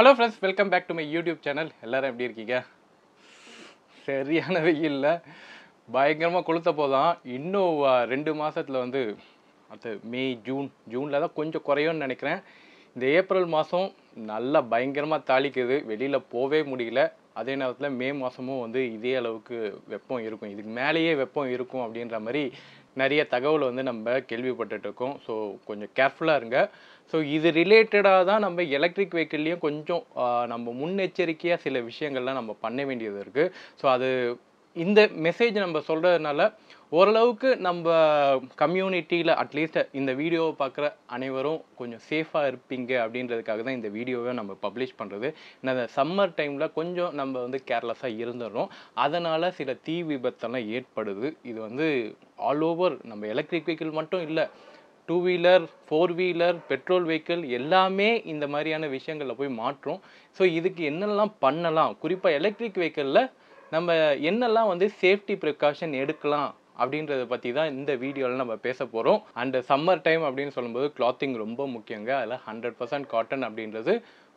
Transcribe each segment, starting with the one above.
hello friends welcome back to my YouTube channel எல்லோரும் எப்படி இருக்கீங்க சரியான வெயில் இல்லை பயங்கரமாக கொளுத்த போதான் இன்னும் ரெண்டு மாதத்தில் வந்து அது மே ஜூன் ஜூனில் தான் கொஞ்சம் குறையும்னு நினைக்கிறேன் இந்த ஏப்ரல் மாதம் நல்லா பயங்கரமாக தாளிக்குது வெளியில் போகவே முடியல அதே நேரத்தில் மே மாதமும் வந்து இதே அளவுக்கு வெப்பம் இருக்கும் இதுக்கு மேலேயே வெப்பம் இருக்கும் அப்படின்ற மாதிரி நிறைய தகவல் வந்து நம்ம கேள்விப்பட்டுட்டு இருக்கோம் ஸோ கொஞ்சம் கேர்ஃபுல்லாக இருங்க ஸோ இது ரிலேட்டடாக தான் நம்ம எலக்ட்ரிக் வெஹிக்கிள்லேயும் கொஞ்சம் நம்ம முன்னெச்சரிக்கையாக சில விஷயங்கள்லாம் நம்ம பண்ண வேண்டியது இருக்குது ஸோ அது இந்த மெசேஜ் நம்ம சொல்கிறதுனால ஓரளவுக்கு நம்ம கம்யூனிட்டியில் அட்லீஸ்ட் இந்த வீடியோவை பார்க்குற அனைவரும் கொஞ்சம் சேஃபாக இருப்பீங்க அப்படின்றதுக்காக தான் இந்த வீடியோவை நம்ம பப்ளிஷ் பண்ணுறது இந்த சம்மர் டைமில் கொஞ்சம் நம்ம வந்து கேர்லெஸ்ஸாக இருந்துடுறோம் அதனால் சில தீ விபத்தெல்லாம் ஏற்படுது இது வந்து ஆல் ஓவர் நம்ம எலக்ட்ரிக் வெஹிக்கிள் மட்டும் இல்லை two wheeler four wheeler petrol vehicle எல்லாமே இந்த மாதிரியான விஷயங்களில் போய் மாற்றும் ஸோ இதுக்கு என்னெல்லாம் பண்ணலாம் குறிப்பாக எலக்ட்ரிக் வெஹிக்கிளில் நம்ம என்னெல்லாம் வந்து சேஃப்டி ப்ரிகாஷன் எடுக்கலாம் அப்படின்றத பற்றி தான் இந்த வீடியோவில் நம்ம பேச போகிறோம் அண்ட் சம்மர் டைம் அப்படின்னு சொல்லும்போது கிளாத்திங் ரொம்ப முக்கியங்க அதில் ஹண்ட்ரட் பர்சன்ட் காட்டன் அப்படின்றது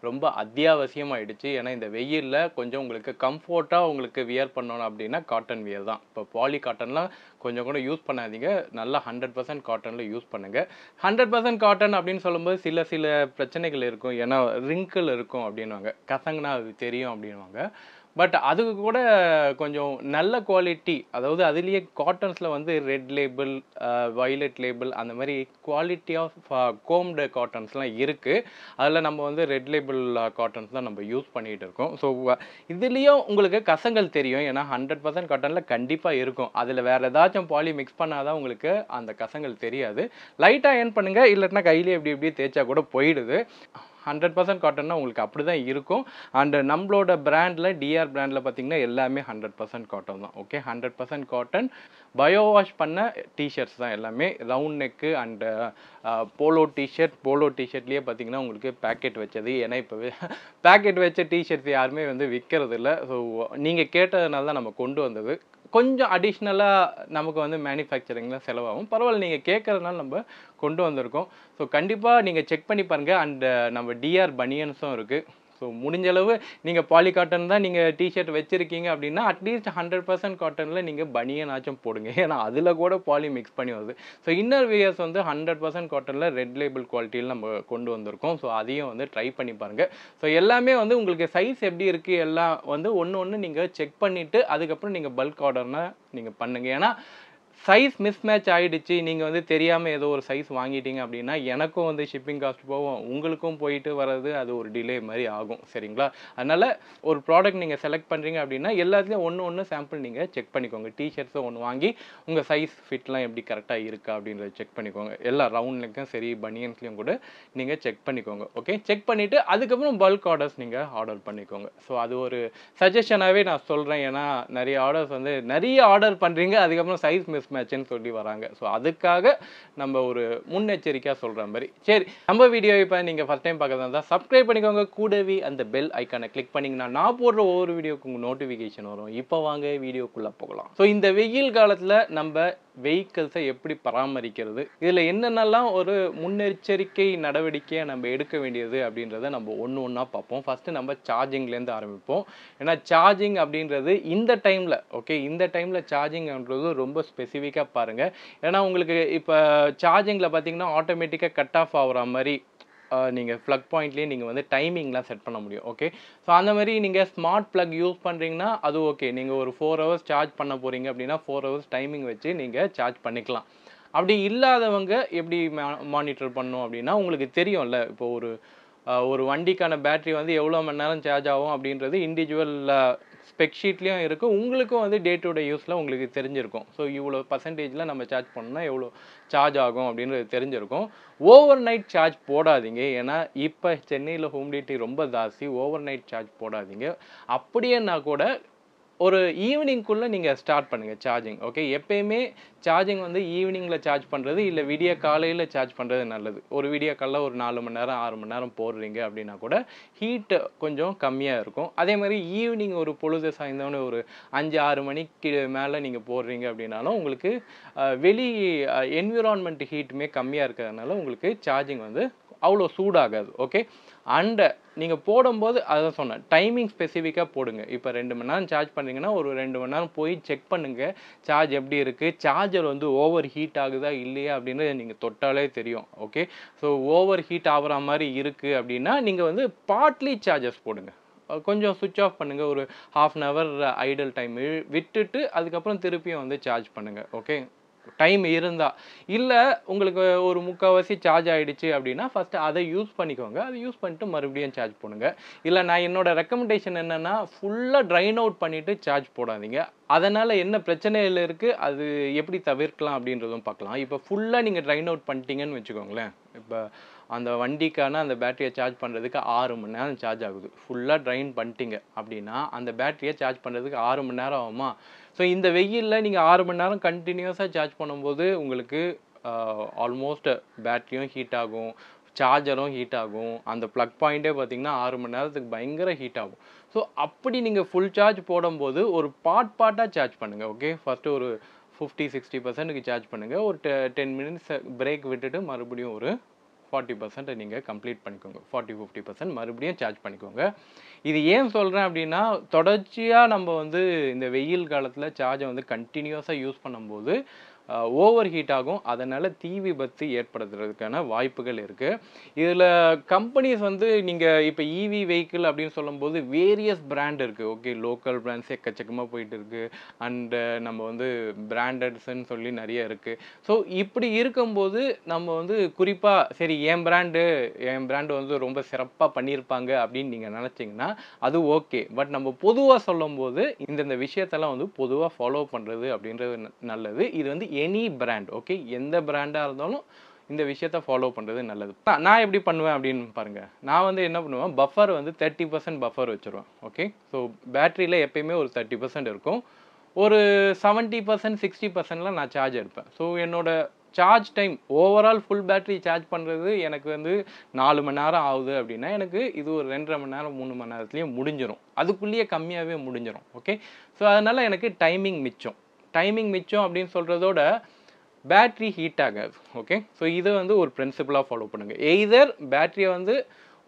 ரொம்ப அத்தியாவசியமாகிடுச்சு ஏன்னா இந்த வெயிலில் கொஞ்சம் உங்களுக்கு கம்ஃபோர்ட்டாக உங்களுக்கு வியர் பண்ணணும் அப்படின்னா காட்டன் வியர் தான் இப்போ பாலி காட்டன்லாம் கொஞ்சம் கூட யூஸ் பண்ணாதீங்க நல்லா ஹண்ட்ரட் பர்சன்ட் காட்டனில் யூஸ் பண்ணுங்கள் ஹண்ட்ரட் பர்சன்ட் காட்டன் அப்படின்னு சொல்லும்போது சில சில பிரச்சனைகள் இருக்கும் ஏன்னா ரிங்கிள் இருக்கும் அப்படின்வாங்க கசங்கனா அது தெரியும் அப்படின்வாங்க பட் அதுக்கு கூட கொஞ்சம் நல்ல குவாலிட்டி அதாவது அதுலேயே காட்டன்ஸில் வந்து ரெட் லேபிள் வயலட் லேபிள் அந்த மாதிரி குவாலிட்டி ஆஃப் கோம்டு காட்டன்ஸ்லாம் இருக்குது அதில் நம்ம வந்து ரெட் லேபிள் காட்டன்ஸ் தான் நம்ம யூஸ் பண்ணிகிட்டு இருக்கோம் ஸோ இதுலேயும் உங்களுக்கு கசங்கள் தெரியும் ஏன்னா ஹண்ட்ரட் பர்சன்ட் காட்டனில் கண்டிப்பாக இருக்கும் அதில் வேறு ஏதாச்சும் ஏதாச்சும் பாலி மிக்ஸ் பண்ணால் தான் உங்களுக்கு அந்த கசங்கள் தெரியாது லைட்டாக ஏன் பண்ணுங்கள் இல்லைன்னா கையிலே எப்படி எப்படி தேய்ச்சா கூட போயிடுது ஹண்ட்ரட் பர்சன்ட் காட்டன்னா உங்களுக்கு அப்படி தான் இருக்கும் அண்டு நம்மளோட பிராண்டில் டிஆர் பிராண்டில் பார்த்தீங்கன்னா எல்லாமே ஹண்ட்ரட் பர்சன்ட் காட்டன் தான் okay hundred percent cotton bio wash பண்ண டிஷர்ட்ஸ் தான் எல்லாமே round neck and polo T-shirt polo டிஷர்ட்லேயே பார்த்தீங்கன்னா உங்களுக்கு பேக்கெட் வச்சது ஏன்னா இப்போ பேக்கெட் வச்ச டிஷர்ட்ஸ் யாருமே வந்து விற்கிறது இல்லை ஸோ நீங்கள் கேட்டதுனால தான் நம்ம கொண்டு வந்தது கொஞ்சம் அடிஷ்னலாக நமக்கு வந்து மேனுஃபேக்சரிங்கில் செலவாகும் பரவாயில்ல நீங்கள் கேட்குறதுனால நம்ம கொண்டு வந்திருக்கோம் ஸோ கண்டிப்பாக நீங்கள் செக் பண்ணி பாருங்கள் அண்ட் நம்ம டிஆர் பனியன்ஸும் இருக்குது ஸோ முடிஞ்சளவு நீங்கள் பாலி காட்டன் தான் நீங்கள் டிஷர்ட் வச்சுருக்கீங்க அப்படின்னா அட்லீஸ்ட் ஹண்ட்ரட் பர்சன்ட் காட்டனில் நீங்கள் பனியனாச்சும் போடுங்க ஏன்னா அதில் கூட பாலி மிக்ஸ் பண்ணி வருது ஸோ இன்னர் வியர்ஸ் வந்து ஹண்ட்ரட் பர்சன்ட் காட்டனில் ரெட் லேபிள் குவாலிட்டியில் நம்ம கொண்டு வந்திருக்கோம் ஸோ அதையும் வந்து ட்ரை பண்ணி பாருங்கள் ஸோ எல்லாமே வந்து உங்களுக்கு சைஸ் எப்படி இருக்குது எல்லாம் வந்து ஒன்று ஒன்று நீங்கள் செக் பண்ணிவிட்டு அதுக்கப்புறம் நீங்கள் பல்க் ஆர்டர்னால் நீங்கள் பண்ணுங்கள் ஏன்னா சைஸ் மிஸ்மேட்ச் ஆகிடுச்சு நீங்கள் வந்து தெரியாமல் ஏதோ ஒரு சைஸ் வாங்கிட்டீங்க அப்படின்னா எனக்கும் வந்து ஷிப்பிங் காஸ்ட் போகும் உங்களுக்கும் போயிட்டு வர்றது அது ஒரு டிலே மாதிரி ஆகும் சரிங்களா அதனால் ஒரு ப்ராடக்ட் நீங்கள் செலக்ட் பண்ணுறீங்க அப்படின்னா எல்லாத்துலேயும் ஒன்று ஒன்று சாம்பிள் நீங்கள் செக் பண்ணிக்கோங்க டிஷர்ட்ஸும் ஒன்று வாங்கி உங்கள் சைஸ் ஃபிட்லாம் எப்படி கரெக்டாக இருக்கா அப்படின்றத செக் பண்ணிக்கோங்க எல்லா ரவுண்ட்லேயும் சரி பனியன்ஸ்லையும் கூட நீங்கள் செக் பண்ணிக்கோங்க ஓகே செக் பண்ணிவிட்டு அதுக்கப்புறம் பல்க் ஆர்டர்ஸ் நீங்கள் ஆர்டர் பண்ணிக்கோங்க ஸோ அது ஒரு சஜஷனாகவே நான் சொல்கிறேன் ஏன்னா நிறைய ஆர்டர்ஸ் வந்து நிறைய ஆர்டர் பண்ணுறீங்க அதுக்கப்புறம் சைஸ் மிஸ் டெஸ்ட் மேட்ச்னு சொல்லி வராங்க ஸோ அதுக்காக நம்ம ஒரு முன்னெச்சரிக்கையாக சொல்கிற மாதிரி சரி நம்ம வீடியோ இப்போ நீங்கள் ஃபஸ்ட் டைம் பார்க்குறதா தான் சப்ஸ்கிரைப் பண்ணிக்கோங்க கூடவே அந்த பெல் ஐக்கானை கிளிக் பண்ணிங்கன்னா நான் போடுற ஒவ்வொரு வீடியோக்கு உங்கள் நோட்டிஃபிகேஷன் வரும் இப்போ வாங்க வீடியோக்குள்ளே போகலாம் ஸோ இந்த வெயில் காலத்தில் நம்ம வெஹிக்கிள்ஸை எப்படி பராமரிக்கிறது இதில் என்னென்னலாம் ஒரு முன்னெச்சரிக்கை நடவடிக்கையை நம்ம எடுக்க வேண்டியது அப்படின்றத நம்ம ஒன்று ஒன்றா பார்ப்போம் ஃபஸ்ட்டு நம்ம சார்ஜிங்லேருந்து ஆரம்பிப்போம் ஏன்னா சார்ஜிங் அப்படின்றது இந்த டைமில் ஓகே இந்த டைமில் சார்ஜிங்ன்றது ரொம்ப ஸ்பெசிஃபிக் ஆக்டிவேக்காக பாருங்கள் ஏன்னா உங்களுக்கு இப்போ சார்ஜிங்கில் பார்த்தீங்கன்னா ஆட்டோமேட்டிக்காக கட் ஆஃப் ஆகிற மாதிரி நீங்கள் ப்ளக் பாயிண்ட்லேயே நீங்கள் வந்து டைமிங்லாம் செட் பண்ண முடியும் ஓகே ஸோ அந்த மாதிரி நீங்கள் ஸ்மார்ட் ப்ளக் யூஸ் பண்ணுறீங்கன்னா அது ஓகே நீங்கள் ஒரு ஃபோர் ஹவர்ஸ் சார்ஜ் பண்ண போகிறீங்க அப்படின்னா ஃபோர் ஹவர்ஸ் டைமிங் வச்சு நீங்கள் சார்ஜ் பண்ணிக்கலாம் அப்படி இல்லாதவங்க எப்படி மானிட்டர் பண்ணோம் அப்படின்னா உங்களுக்கு தெரியும்ல இப்போ ஒரு ஒரு வண்டிக்கான பேட்ரி வந்து எவ்வளோ மணி நேரம் சார்ஜ் ஆகும் அப்படின்றது இண்டிவிஜுவலில் ஸ்பெக் ஷீட்லேயும் இருக்குது உங்களுக்கும் வந்து டே டு டே யூஸில் உங்களுக்கு தெரிஞ்சிருக்கும் ஸோ இவ்வளோ பர்சன்டேஜில் நம்ம சார்ஜ் பண்ணால் எவ்வளோ சார்ஜ் ஆகும் அப்படின்றது தெரிஞ்சிருக்கும் ஓவர் நைட் சார்ஜ் போடாதீங்க ஏன்னா இப்போ சென்னையில் ஹோம் டேட்டி ரொம்ப ஜாஸ்தி ஓவர் நைட் சார்ஜ் போடாதீங்க அப்படியேன்னா கூட ஒரு ஈவினிங்குள்ளே நீங்கள் ஸ்டார்ட் பண்ணுங்கள் சார்ஜிங் ஓகே எப்பயுமே சார்ஜிங் வந்து ஈவினிங்கில் சார்ஜ் பண்ணுறது இல்லை விடிய காலையில் சார்ஜ் பண்ணுறது நல்லது ஒரு விடிய காலையில் ஒரு நாலு மணி நேரம் ஆறு மணி நேரம் போடுறீங்க அப்படின்னா கூட ஹீட்டு கொஞ்சம் கம்மியாக இருக்கும் அதே மாதிரி ஈவினிங் ஒரு பொழுது சாய்ந்தவனு ஒரு அஞ்சு ஆறு மணிக்கு மேலே நீங்கள் போடுறீங்க அப்படின்னாலும் உங்களுக்கு வெளி என்விரான்மெண்ட் ஹீட்டுமே கம்மியாக இருக்கிறதுனால உங்களுக்கு சார்ஜிங் வந்து அவ்வளோ சூடாகாது ஓகே அண்டை நீங்கள் போடும்போது அதை சொன்னேன் டைமிங் ஸ்பெசிஃபிக்காக போடுங்க இப்போ ரெண்டு மணி நேரம் சார்ஜ் பண்ணிங்கன்னா ஒரு ரெண்டு மணி நேரம் போய் செக் பண்ணுங்கள் சார்ஜ் எப்படி இருக்குது சார்ஜர் வந்து ஓவர் ஹீட் ஆகுதா இல்லையா அப்படின்னு நீங்கள் தொட்டாலே தெரியும் ஓகே ஸோ ஓவர் ஹீட் ஆகிற மாதிரி இருக்குது அப்படின்னா நீங்கள் வந்து பார்ட்லி சார்ஜஸ் போடுங்க கொஞ்சம் சுவிட்ச் ஆஃப் பண்ணுங்கள் ஒரு half an hour idle time விட்டுட்டு அதுக்கப்புறம் திருப்பியும் வந்து சார்ஜ் பண்ணுங்கள் ஓகே டைம் இருந்தால் இல்லை உங்களுக்கு ஒரு முக்கால்வாசி சார்ஜ் ஆகிடுச்சு அப்படின்னா ஃபஸ்ட்டு அதை யூஸ் பண்ணிக்கோங்க அதை யூஸ் பண்ணிட்டு மறுபடியும் சார்ஜ் பண்ணுங்க இல்லை நான் என்னோடய ரெக்கமெண்டேஷன் என்னென்னா ஃபுல்லாக ட்ரைன் அவுட் பண்ணிவிட்டு சார்ஜ் போடாதீங்க அதனால் என்ன பிரச்சனையில் இருக்குது அது எப்படி தவிர்க்கலாம் அப்படின்றதும் பார்க்கலாம் இப்போ ஃபுல்லாக நீங்கள் ட்ரைன் அவுட் பண்ணிட்டீங்கன்னு வச்சுக்கோங்களேன் இப்போ அந்த வண்டிக்கான அந்த பேட்டரியை சார்ஜ் பண்ணுறதுக்கு ஆறு மணி நேரம் சார்ஜ் ஆகுது ஃபுல்லாக ட்ரைன் பண்ணிட்டீங்க அப்படின்னா அந்த பேட்டரியை சார்ஜ் பண்ணுறதுக்கு ஆறு மணி நேரம் ஆகுமா ஸோ இந்த வெயிலில் நீங்கள் ஆறு மணி நேரம் கண்டினியூஸாக சார்ஜ் பண்ணும்போது உங்களுக்கு ஆல்மோஸ்ட் பேட்டரியும் ஹீட் ஆகும் சார்ஜரும் ஹீட் ஆகும் அந்த ப்ளக் பாயிண்ட்டே பார்த்திங்கன்னா ஆறு மணி நேரத்துக்கு பயங்கர ஹீட் ஆகும் ஸோ அப்படி நீங்கள் ஃபுல் சார்ஜ் போடும்போது ஒரு பார்ட் பார்ட்டாக சார்ஜ் பண்ணுங்கள் ஓகே ஃபஸ்ட்டு ஒரு ஃபிஃப்டி சிக்ஸ்டி பர்சன்ட்டுக்கு சார்ஜ் பண்ணுங்கள் ஒரு டெ டென் மினிட்ஸ் பிரேக் விட்டுட்டு மறுபடியும் ஒரு ஃபார்ட்டி பர்சன்ட்டை நீங்கள் கம்ப்ளீட் பண்ணிக்கோங்க ஃபார்ட்டி ஃபிஃப்டி பர்சன்ட் மறுபடியும் சார்ஜ் பண்ணிக்கோங்க இது ஏன் சொல்கிறேன் அப்படின்னா தொடர்ச்சியாக நம்ம வந்து இந்த வெயில் காலத்தில் சார்ஜை வந்து கண்டினியூஸாக யூஸ் பண்ணும்போது ஓவர் ஹீட் ஆகும் அதனால் தீ விபத்து ஏற்படுத்துறதுக்கான வாய்ப்புகள் இருக்குது இதில் கம்பெனிஸ் வந்து நீங்கள் இப்போ இவி e வெஹிக்கிள் அப்படின்னு சொல்லும்போது வேரியஸ் பிராண்ட் இருக்குது ஓகே லோக்கல் பிராண்ட்ஸ் எக்கச்சக்கமாக போயிட்டு இருக்குது அண்டு நம்ம வந்து பிராண்டட்ஸ்ன்னு சொல்லி நிறைய இருக்குது ஸோ இப்படி இருக்கும்போது நம்ம வந்து குறிப்பாக சரி என் பிராண்டு என் பிராண்டு வந்து ரொம்ப சிறப்பாக பண்ணியிருப்பாங்க அப்படின்னு நீங்கள் நினச்சிங்கன்னா அது ஓகே பட் நம்ம பொதுவாக சொல்லும்போது இந்தந்த விஷயத்தெல்லாம் வந்து பொதுவாக ஃபாலோ பண்ணுறது அப்படின்றது நல்லது இது வந்து எனி பிராண்ட் ஓகே எந்த பிராண்டாக இருந்தாலும் இந்த விஷயத்த ஃபாலோ பண்ணுறது நல்லது நான் எப்படி பண்ணுவேன் அப்படின்னு பாருங்கள் நான் வந்து என்ன பண்ணுவேன் பஃபர் வந்து தேர்ட்டி பர்சன்ட் பஃபர் வச்சுருவேன் ஓகே ஸோ பேட்டரியில் எப்பயுமே ஒரு தேர்ட்டி பர்சன்ட் இருக்கும் ஒரு செவன்ட்டி பர்சன்ட் சிக்ஸ்டி பர்சன்ட்லாம் நான் சார்ஜ் எடுப்பேன் ஸோ என்னோட charge time overall full battery charge பண்ணுறது எனக்கு வந்து நாலு மணி நேரம் ஆகுது அப்படின்னா எனக்கு இது ஒரு ரெண்டரை மணி நேரம் மூணு மணி நேரத்துலேயும் முடிஞ்சிடும் அதுக்குள்ளேயே கம்மியாகவே முடிஞ்சிடும் ஓகே ஸோ அதனால் எனக்கு டைமிங் மிச்சம் டைமிங் மிச்சம் அப்படின்னு சொல்கிறதோட பேட்ரி ஹீட் ஆகாது ஓகே ஸோ இதை வந்து ஒரு ப்ரின்சிபிளாக ஃபாலோ பண்ணுங்கள் எய்தர் பேட்ரியை வந்து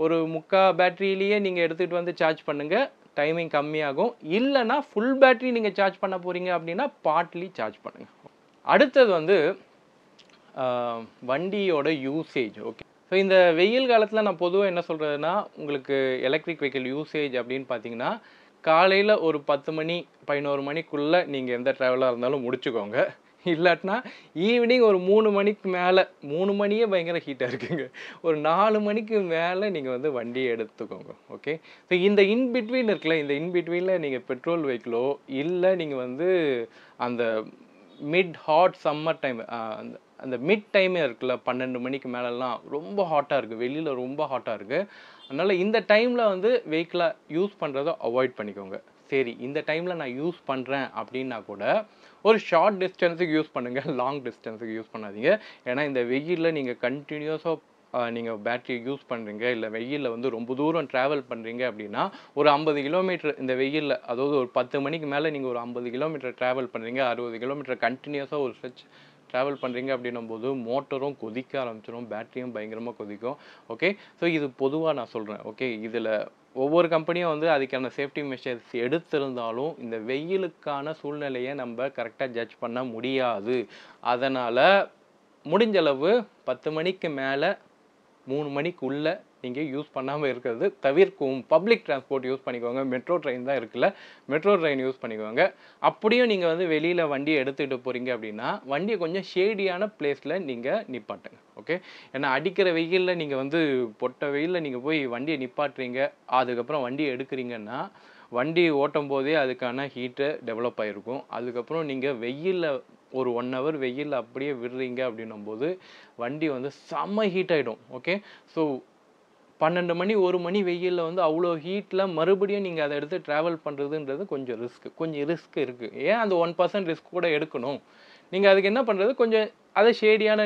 ஒரு முக்கால் பேட்ரியிலேயே நீங்கள் எடுத்துகிட்டு வந்து சார்ஜ் பண்ணுங்கள் டைமிங் கம்மியாகும் இல்லைனா ஃபுல் பேட்ரி நீங்கள் சார்ஜ் பண்ண போகிறீங்க அப்படின்னா பார்ட்லி சார்ஜ் பண்ணுங்கள் அடுத்தது வந்து வண்டியோட யூசேஜ் ஓகே ஸோ இந்த வெயில் காலத்தில் நான் பொதுவாக என்ன சொல்கிறதுனா உங்களுக்கு எலக்ட்ரிக் வெஹிக்கிள் யூசேஜ் அப்படின்னு பார்த்தீங்கன்னா காலையில் ஒரு பத்து மணி பதினோரு மணிக்குள்ளே நீங்கள் எந்த ட்ராவலாக இருந்தாலும் முடிச்சுக்கோங்க இல்லாட்டினா ஈவினிங் ஒரு மூணு மணிக்கு மேலே மூணு மணியே பயங்கர ஹீட்டாக இருக்குங்க ஒரு நாலு மணிக்கு மேலே நீங்கள் வந்து வண்டியை எடுத்துக்கோங்க ஓகே ஸோ இந்த இன்பிட்வீன் இருக்குல்ல இந்த இன்பிட்வீனில் நீங்கள் பெட்ரோல் வெஹிக்கிளோ இல்லை நீங்கள் வந்து அந்த மிட் ஹாட் சம்மர் டைம் அந்த அந்த மிட் டைமே இருக்குல்ல பன்னெண்டு மணிக்கு மேலெலாம் ரொம்ப ஹாட்டாக இருக்குது வெளியில் ரொம்ப ஹாட்டாக இருக்குது அதனால் இந்த டைமில் வந்து வெஹிக்கிளை யூஸ் பண்ணுறதை அவாய்ட் பண்ணிக்கோங்க சரி இந்த டைமில் நான் யூஸ் பண்ணுறேன் அப்படின்னா கூட ஒரு ஷார்ட் டிஸ்டன்ஸுக்கு யூஸ் பண்ணுங்கள் லாங் டிஸ்டன்ஸுக்கு யூஸ் பண்ணாதீங்க ஏன்னா இந்த வெயிலில் நீங்கள் கண்டினியூஸாக நீங்கள் பேட்டரி யூஸ் பண்ணுறீங்க இல்லை வெயிலில் வந்து ரொம்ப தூரம் ட்ராவல் பண்ணுறீங்க அப்படின்னா ஒரு ஐம்பது கிலோமீட்டர் இந்த வெயிலில் அதாவது ஒரு பத்து மணிக்கு மேலே நீங்கள் ஒரு ஐம்பது கிலோமீட்டர் ட்ராவல் பண்ணுறீங்க அறுபது கிலோமீட்டர் கண்டினியூஸாக ஒரு ஸ்ட்ரெச் ட்ராவல் பண்ணுறீங்க அப்படின்னும் போது மோட்டரும் கொதிக்க ஆரம்பிச்சிடும் பேட்டரியும் பயங்கரமாக கொதிக்கும் ஓகே ஸோ இது பொதுவாக நான் சொல்கிறேன் ஓகே இதில் ஒவ்வொரு கம்பெனியும் வந்து அதுக்கான சேஃப்டி மெஷர்ஸ் எடுத்திருந்தாலும் இந்த வெயிலுக்கான சூழ்நிலையை நம்ம கரெக்டாக ஜட்ஜ் பண்ண முடியாது அதனால் முடிஞ்சளவு பத்து மணிக்கு மேலே மூணு மணிக்குள்ளே நீங்கள் யூஸ் பண்ணாமல் இருக்கிறது தவிர்க்கும் பப்ளிக் டிரான்ஸ்போர்ட் யூஸ் பண்ணிக்கோங்க மெட்ரோ ட்ரெயின் தான் இருக்குல்ல மெட்ரோ ட்ரெயின் யூஸ் பண்ணிக்கோங்க அப்படியும் நீங்கள் வந்து வெளியில் வண்டியை எடுத்துகிட்டு போகிறீங்க அப்படின்னா வண்டியை கொஞ்சம் ஷேடியான பிளேஸில் நீங்கள் நிப்பாட்டுங்க ஓகே ஏன்னா அடிக்கிற வெயிலில் நீங்கள் வந்து பொட்ட வெயிலில் நீங்கள் போய் வண்டியை நிப்பாட்டுறீங்க அதுக்கப்புறம் வண்டியை எடுக்கிறீங்கன்னா வண்டி ஓட்டும் போதே அதுக்கான ஹீட்டு டெவலப் ஆகிருக்கும் அதுக்கப்புறம் நீங்கள் வெயிலில் ஒரு ஒன் ஹவர் வெயிலில் அப்படியே விடுறீங்க அப்படின்னும் போது வண்டி வந்து செம்ம ஹீட் ஆகிடும் ஓகே ஸோ பன்னெண்டு மணி ஒரு மணி வெயிலில் வந்து அவ்வளோ ஹீட்டில் மறுபடியும் நீங்கள் அதை எடுத்து ட்ராவல் பண்ணுறதுன்றது கொஞ்சம் ரிஸ்க்கு கொஞ்சம் ரிஸ்க் இருக்குது ஏன் அந்த ஒன் பர்சன்ட் ரிஸ்க் கூட எடுக்கணும் நீங்கள் அதுக்கு என்ன பண்ணுறது கொஞ்சம் அதை ஷேடியான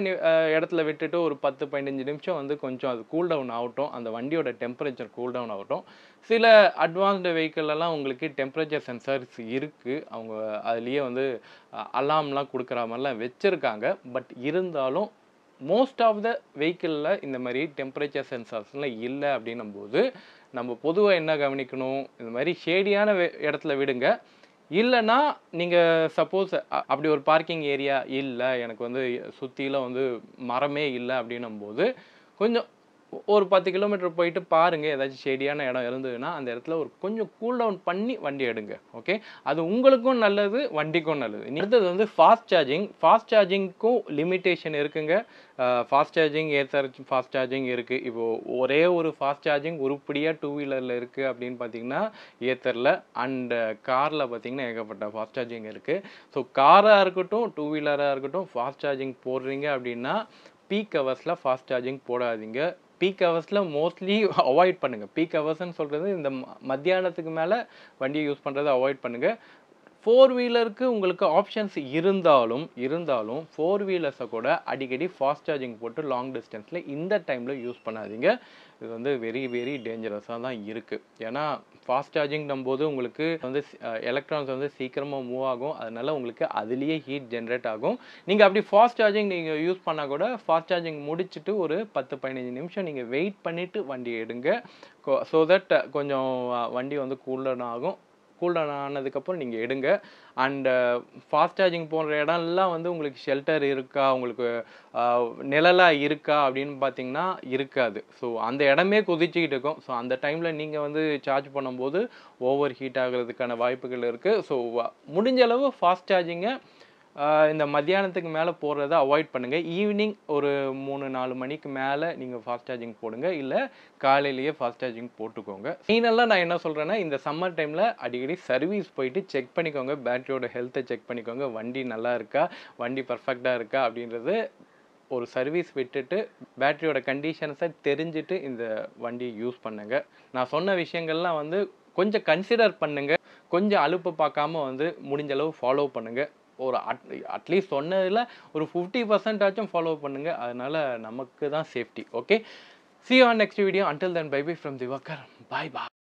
இடத்துல விட்டுட்டு ஒரு பத்து பதினஞ்சு நிமிஷம் வந்து கொஞ்சம் அது கூல் டவுன் ஆகட்டும் அந்த வண்டியோட டெம்பரேச்சர் கூல் டவுன் ஆகட்டும் சில அட்வான்ஸ்டு வெஹிக்கிள்லாம் உங்களுக்கு டெம்பரேச்சர் சென்சார்ஸ் இருக்குது அவங்க அதுலேயே வந்து அலாம்லாம் கொடுக்குற மாதிரிலாம் வச்சுருக்காங்க பட் இருந்தாலும் மோஸ்ட் ஆஃப் த வெஹிக்கிளில் இந்த மாதிரி டெம்பரேச்சர் சென்சார்ஸ்லாம் இல்லை அப்படின்னும் போது நம்ம பொதுவாக என்ன கவனிக்கணும் இந்த மாதிரி ஷேடியான இடத்துல விடுங்க இல்லைன்னா நீங்கள் சப்போஸ் அப்படி ஒரு பார்க்கிங் ஏரியா இல்லை எனக்கு வந்து சுற்றிலாம் வந்து மரமே இல்லை அப்படின்னும் போது கொஞ்சம் ஒரு பத்து கிலோமீட்டர் போயிட்டு பாருங்கள் ஏதாச்சும் ஷேடியான இடம் இருந்ததுன்னா அந்த இடத்துல ஒரு கொஞ்சம் கூல் டவுன் பண்ணி வண்டி எடுங்க ஓகே அது உங்களுக்கும் நல்லது வண்டிக்கும் நல்லது அடுத்தது வந்து ஃபாஸ்ட் சார்ஜிங் ஃபாஸ்ட் சார்ஜிங்க்கும் லிமிட்டேஷன் இருக்குங்க fast charging Ather fast charging இருக்குது இப்போது ஒரே ஒரு ஃபாஸ்ட் சார்ஜிங் உருப்படியாக டூ வீலரில் இருக்குது அப்படின்னு பார்த்தீங்கன்னா ஏத்தரில் அண்ட் காரில் பார்த்தீங்கன்னா ஏகப்பட்ட ஃபாஸ்ட் சார்ஜிங் இருக்குது ஸோ காராக இருக்கட்டும் டூ வீலராக இருக்கட்டும் ஃபாஸ்ட் சார்ஜிங் போடுறீங்க அப்படின்னா பீக் ஹவர்ஸில் ஃபாஸ்ட் சார்ஜிங் போடாதீங்க பீக் ஹவர்ஸில் மோஸ்ட்லி அவாய்ட் பண்ணுங்கள் பீக் ஹவர்ஸ்னு சொல்கிறது இந்த மத்தியானத்துக்கு மேலே வண்டியை யூஸ் பண்ணுறதை அவாய்ட் பண்ணுங்கள் ஃபோர் வீலருக்கு உங்களுக்கு ஆப்ஷன்ஸ் இருந்தாலும் இருந்தாலும் ஃபோர் வீலர்ஸை கூட அடிக்கடி ஃபாஸ்ட் சார்ஜிங் போட்டு லாங் டிஸ்டன்ஸில் இந்த டைமில் யூஸ் பண்ணாதீங்க இது வந்து வெரி வெரி டேஞ்சரஸாக தான் இருக்குது ஏன்னா ஃபாஸ்ட் சார்ஜிங்னும் போது உங்களுக்கு வந்து எலக்ட்ரான்ஸ் வந்து சீக்கிரமாக மூவ் ஆகும் அதனால் உங்களுக்கு அதுலேயே ஹீட் ஜென்ரேட் ஆகும் நீங்கள் அப்படி ஃபாஸ்ட் சார்ஜிங் நீங்கள் யூஸ் பண்ணால் கூட ஃபாஸ்ட் சார்ஜிங் முடிச்சுட்டு ஒரு பத்து பதினஞ்சு நிமிஷம் நீங்கள் வெயிட் பண்ணிவிட்டு வண்டி எடுங்க ஸோ தட் கொஞ்சம் வண்டி வந்து கூலன் ஆகும் கூல்டவுன் ஆனதுக்கப்புறம் நீங்கள் எடுங்க அண்டு ஃபாஸ்ட் சார்ஜிங் போன்ற இடம்லாம் வந்து உங்களுக்கு ஷெல்டர் இருக்கா உங்களுக்கு uh, நிழலாக இருக்கா அப்படின்னு பார்த்தீங்கன்னா இருக்காது ஸோ அந்த இடமே கொதிச்சுக்கிட்டு இருக்கும் ஸோ அந்த டைமில் நீங்கள் வந்து சார்ஜ் பண்ணும்போது ஓவர் ஹீட் ஆகிறதுக்கான வாய்ப்புகள் இருக்குது ஸோ முடிஞ்சளவு ஃபாஸ்ட் சார்ஜிங்கை இந்த மத்தியானத்துக்கு மேலே போடுறத அவாய்ட் பண்ணுங்கள் ஈவினிங் ஒரு மூணு நாலு மணிக்கு மேலே நீங்கள் ஃபாஸ்ட் சார்ஜிங் போடுங்க இல்லை காலையிலேயே ஃபாஸ்ட் சார்ஜிங் போட்டுக்கோங்க மெயினெல்லாம் நான் என்ன சொல்கிறேன்னா இந்த சம்மர் டைமில் அடிக்கடி சர்வீஸ் போயிட்டு செக் பண்ணிக்கோங்க பேட்டரியோட ஹெல்த்தை செக் பண்ணிக்கோங்க வண்டி நல்லா இருக்கா வண்டி பர்ஃபெக்டாக இருக்கா அப்படின்றது ஒரு சர்வீஸ் விட்டுட்டு பேட்டரியோட கண்டிஷன்ஸை தெரிஞ்சுட்டு இந்த வண்டியை யூஸ் பண்ணுங்கள் நான் சொன்ன விஷயங்கள்லாம் வந்து கொஞ்சம் கன்சிடர் பண்ணுங்கள் கொஞ்சம் அலுப்பு பார்க்காம வந்து முடிஞ்சளவு ஃபாலோ பண்ணுங்கள் ஒரு அட் அட்லீஸ்ட் சொன்னதில் ஒரு ஃபிஃப்டி பர்சன்டாச்சும் ஃபாலோ பண்ணுங்கள் அதனால் நமக்கு தான் safety okay see on next video until then bye bye from Diwakar bye bye